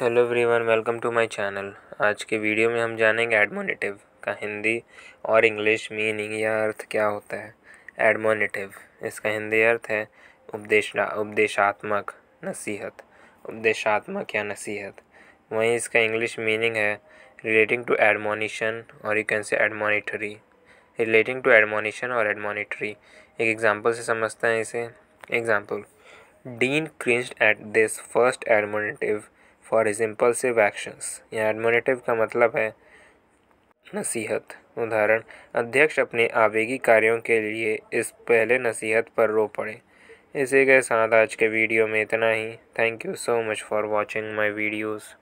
hello everyone welcome to my channel आज के video में हम जानेंगे एडमोनेटिव का हिंदी और इंग्लिश मीनिंग या अर्थ क्या होता है एडमोनेटिव इसका हिंदी अर्थ है उपदेश उपदेशात्मक नसीहत उपदेशात्मक या नसीहत वहीं इसका इंग्लिश मीनिंग है रिलेटिंग टू एडमोनिशन और you can say admonitory relating to admonition और एडमोनिटरी एक एग्ज़ाम्पल से समझते हैं इसे example dean cringe at this first admonitive for his impulsive actions यहाँ एडमोनेटिव का मतलब है नसीहत उदाहरण अध्यक्ष अपने आवेगी कार्यों के लिए इस पहले नसीहत पर रो पड़े इसी के साथ आज के वीडियो में इतना ही thank you so much for watching my videos